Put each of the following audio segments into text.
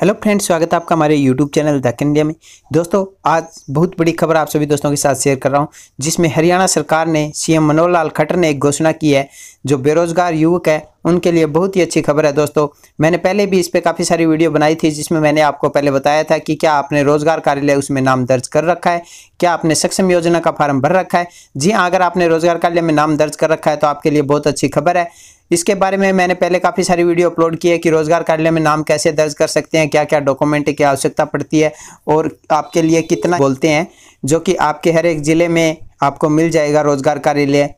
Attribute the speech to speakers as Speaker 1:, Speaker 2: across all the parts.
Speaker 1: hello friends स्वागत है आपका हमारे यूट्यूब चैनल दक इंडिया में दोस्तों आज बहुत बड़ी खबर आप सभी दोस्तों के साथ शेयर कर रहा हूं जिसमें हरियाणा सरकार ने सीएम मनोहर लाल खट्टर ने एक घोषणा की है जो बेरोजगार युवक है उनके लिए बहुत ही अच्छी खबर है दोस्तों मैंने पहले भी इस पर काफ़ी सारी वीडियो बनाई थी जिसमें मैंने आपको पहले बताया था कि क्या आपने रोजगार कार्यालय उसमें नाम दर्ज कर रखा है क्या आपने सक्षम योजना का फार्म भर रखा है जी हाँ अगर आपने रोजगार कार्यालय में नाम दर्ज कर रखा है तो आपके लिए बहुत अच्छी खबर है इसके बारे में मैंने पहले काफ़ी सारी वीडियो अपलोड की है कि रोजगार कार्यालय में नाम कैसे दर्ज कर सकते हैं क्या क्या डॉक्यूमेंट की आवश्यकता पड़ती है और आपके लिए कितना बोलते हैं जो कि आपके हर एक ज़िले में आपको मिल जाएगा रोजगार कार्यालय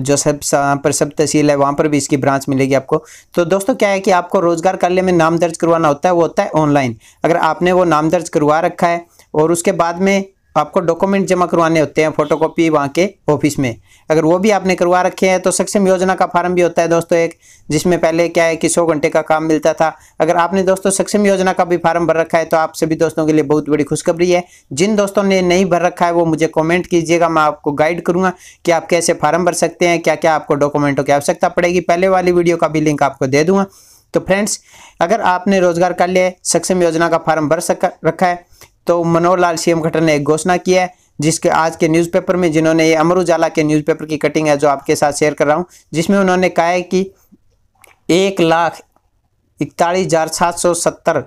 Speaker 1: जो सब सब तहसील है वहाँ पर भी इसकी ब्रांच मिलेगी आपको तो दोस्तों क्या है कि आपको रोजगार कार्यालय में नाम दर्ज करवाना होता है वो होता है ऑनलाइन अगर आपने वो नाम दर्ज करवा रखा है और उसके बाद में आपको डॉक्यूमेंट जमा करवाने होते हैं फोटोकॉपी वहाँ के ऑफिस में अगर वो भी आपने करवा रखे हैं तो सक्षम योजना का फार्म भी होता है दोस्तों एक जिसमें पहले क्या है कि सौ घंटे का काम मिलता था अगर आपने दोस्तों सक्षम योजना का भी फार्म भर रखा है तो आप सभी दोस्तों के लिए बहुत बड़ी खुशखबरी है जिन दोस्तों ने नहीं भर रखा है वो मुझे कॉमेंट कीजिएगा मैं आपको गाइड करूँगा कि आप कैसे फार्म भर सकते हैं क्या क्या आपको डॉक्यूमेंटों की आवश्यकता पड़ेगी पहले वाली वीडियो का भी लिंक आपको दे दूंगा तो फ्रेंड्स अगर आपने रोजगार लिया सक्षम योजना का फार्म भर सक रखा है तो मनोहर लाल सीएम खट्टर ने एक घोषणा की है जिसके आज के न्यूज़पेपर में जिन्होंने ये अमर उजाला के न्यूज़पेपर की कटिंग है जो आपके साथ शेयर कर रहा हूँ जिसमें उन्होंने कहा है कि एक लाख इकतालीस हज़ार सात सौ सत्तर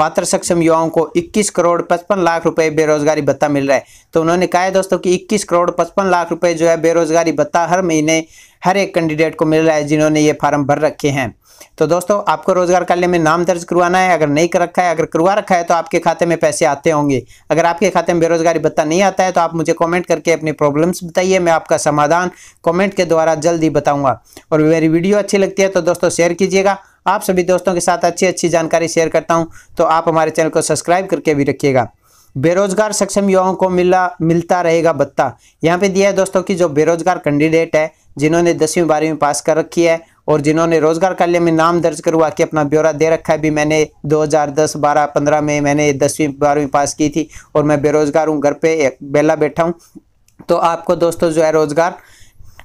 Speaker 1: पात्र सक्षम युवाओं को 21 करोड़ 55 लाख रुपए बेरोजगारी भत्ता मिल रहा है तो उन्होंने कहा है दोस्तों कि 21 करोड़ 55 लाख रुपए जो है बेरोजगारी भत्ता हर महीने हर एक कैंडिडेट को मिल रहा है जिन्होंने ये फार्म भर रखे हैं तो दोस्तों आपको रोजगार कार्य में नाम दर्ज करवाना है अगर नहीं कर रखा है अगर करवा रखा है तो आपके खाते में पैसे आते होंगे अगर आपके खाते में बेरोजगारी भत्ता नहीं आता है तो आप मुझे कमेंट करके अपनी प्रॉब्लम्स बताइए मैं आपका समाधान कमेंट के द्वारा जल्द ही बताऊंगा और मेरी वीडियो अच्छी लगती है तो दोस्तों शेयर कीजिएगा आप सभी दोस्तों के साथ अच्छी अच्छी जानकारी शेयर करता हूँ तो आप हमारे चैनल को सब्सक्राइब करके भी रखिएगा बेरोजगार सक्षम युवाओं को मिला मिलता रहेगा भत्ता यहाँ पे दिया है दोस्तों कि जो बेरोजगार कैंडिडेट है जिन्होंने दसवीं बारहवीं पास कर रखी है और जिन्होंने रोजगार कार्य में नाम दर्ज करवा के अपना ब्यौरा दे रखा है भी मैंने 2010 12 15 में मैंने दसवीं बारहवीं पास की थी और मैं बेरोजगार हूँ घर पे बेला बैठा हूँ तो आपको दोस्तों जो है रोजगार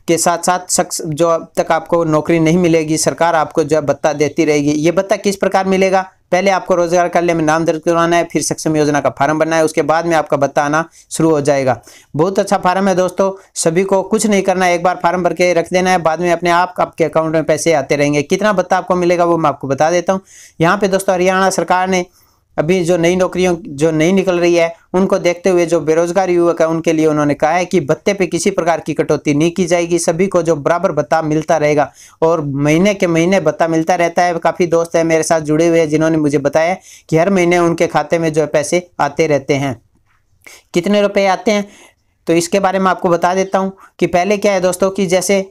Speaker 1: के साथ साथ शख्स जो अब तक आपको नौकरी नहीं मिलेगी सरकार आपको जो है भत्ता देती रहेगी ये भत्ता किस प्रकार मिलेगा पहले आपको रोजगार कार्य में नाम दर्ज करवाना है फिर सक्षम योजना का फार्म बनना है उसके बाद में आपका भत्ता आना शुरू हो जाएगा बहुत अच्छा फार्म है दोस्तों सभी को कुछ नहीं करना है एक बार फार्म भर के रख देना है बाद में अपने आप आपके अकाउंट में पैसे आते रहेंगे कितना भत्ता आपको मिलेगा वो मैं आपको बता देता हूँ यहाँ पे दोस्तों हरियाणा सरकार ने अभी जो नई नौकरियों जो नई निकल रही है उनको देखते हुए जो बेरोजगार युवक है उनके लिए उन्होंने कहा है कि भत्ते पे किसी प्रकार की कटौती नहीं की जाएगी सभी को जो बराबर भत्ता मिलता रहेगा और महीने के महीने भत्ता मिलता रहता है काफ़ी दोस्त है मेरे साथ जुड़े हुए हैं जिन्होंने मुझे बताया कि हर महीने उनके खाते में जो पैसे आते रहते हैं कितने रुपये आते हैं तो इसके बारे में आपको बता देता हूँ कि पहले क्या है दोस्तों की जैसे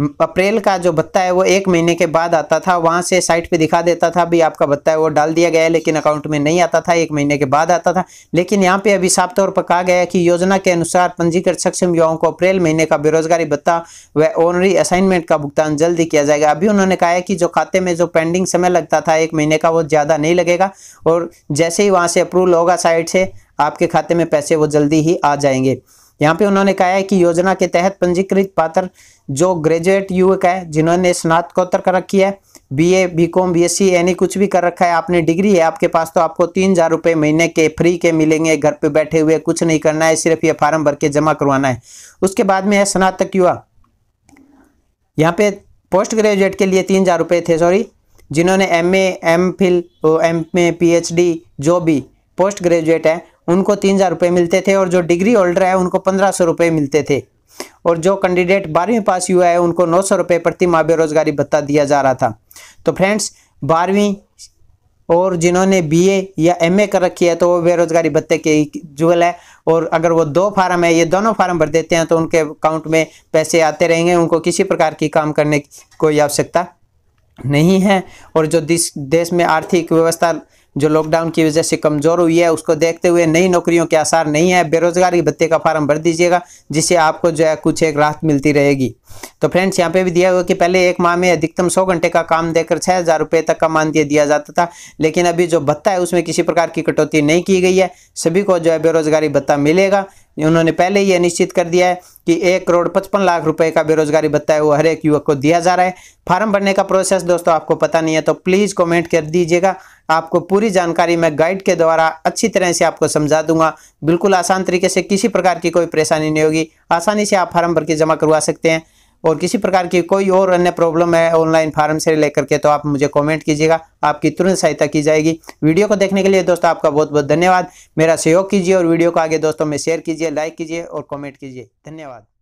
Speaker 1: अप्रैल का जो भत्ता है वो एक महीने के बाद आता था वहाँ से साइट पे दिखा देता था भी आपका भत्ता है वो डाल दिया गया है लेकिन अकाउंट में नहीं आता था एक महीने के बाद आता था लेकिन यहाँ पे अभी साफ तौर पर कहा गया है कि योजना के अनुसार पंजीकृत सक्षम युवाओं को अप्रैल महीने का बेरोजगारी भत्ता व ऑनरी असाइनमेंट का भुगतान जल्दी किया जाएगा अभी उन्होंने कहा है कि जो खाते में जो पेंडिंग समय लगता था एक महीने का वो ज़्यादा नहीं लगेगा और जैसे ही वहाँ से अप्रूवल होगा साइट से आपके खाते में पैसे वो जल्दी ही आ जाएंगे यहाँ पे उन्होंने कहा है कि योजना के तहत पंजीकृत पात्र जो ग्रेजुएट युवक है जिन्होंने स्नातकोत्तर कर रखी है बीए बीकॉम बीएससी यानी कुछ भी कर रखा है आपने डिग्री है आपके पास तो आपको तीन हज़ार रुपये महीने के फ्री के मिलेंगे घर पे बैठे हुए कुछ नहीं करना है सिर्फ ये फार्म भर के जमा करवाना है उसके बाद में है स्नातक युवा यहाँ पे पोस्ट ग्रेजुएट के लिए तीन हज़ार रुपए थे सॉरी जिन्होंने M A M Phil M A P H D जो भी पोस्ट ग्रेजुएट है उनको तीन हज़ार रुपये मिलते थे और जो डिग्री होल्डर है उनको पंद्रह सौ रुपये मिलते थे और जो कैंडिडेट बारहवीं पास हुआ है उनको नौ सौ रुपये प्रति माह बेरोजगारी भत्ता दिया जा रहा था तो फ्रेंड्स बारहवीं और जिन्होंने बीए या एमए कर रखी है तो वो बेरोजगारी भत्ते के जुगल है और अगर वो दो फार्म है ये दोनों फार्म भर देते हैं तो उनके अकाउंट में पैसे आते रहेंगे उनको किसी प्रकार की काम करने की कोई आवश्यकता नहीं है और जो देश में आर्थिक व्यवस्था जो लॉकडाउन की वजह से कमज़ोर हुई है उसको देखते हुए नई नौकरियों के आसार नहीं है बेरोजगारी भत्ते का फार्म भर दीजिएगा जिससे आपको जो है कुछ एक राहत मिलती रहेगी तो फ्रेंड्स यहाँ पे भी दिया हुआ कि पहले एक माह में अधिकतम सौ घंटे का काम देकर छह हज़ार रुपए तक का मानदेय दिया जाता था लेकिन अभी जो भत्ता है उसमें किसी प्रकार की कटौती नहीं की गई है सभी को जो है बेरोजगारी भत्ता मिलेगा उन्होंने पहले ही यह निश्चित कर दिया है कि एक करोड़ पचपन लाख रुपए का बेरोजगारी भत्ता है वो हर एक युवक को दिया जा रहा है फार्म भरने का प्रोसेस दोस्तों आपको पता नहीं है तो प्लीज़ कमेंट कर दीजिएगा आपको पूरी जानकारी मैं गाइड के द्वारा अच्छी तरह से आपको समझा दूंगा बिल्कुल आसान तरीके से किसी प्रकार की कोई परेशानी नहीं होगी आसानी से आप फार्म भर के जमा करवा सकते हैं और किसी प्रकार की कोई और अन्य प्रॉब्लम है ऑनलाइन फार्म से लेकर के तो आप मुझे कमेंट कीजिएगा आपकी तुरंत सहायता की जाएगी वीडियो को देखने के लिए दोस्तों आपका बहुत बहुत धन्यवाद मेरा सहयोग कीजिए और वीडियो को आगे दोस्तों में शेयर कीजिए लाइक कीजिए और कॉमेंट कीजिए धन्यवाद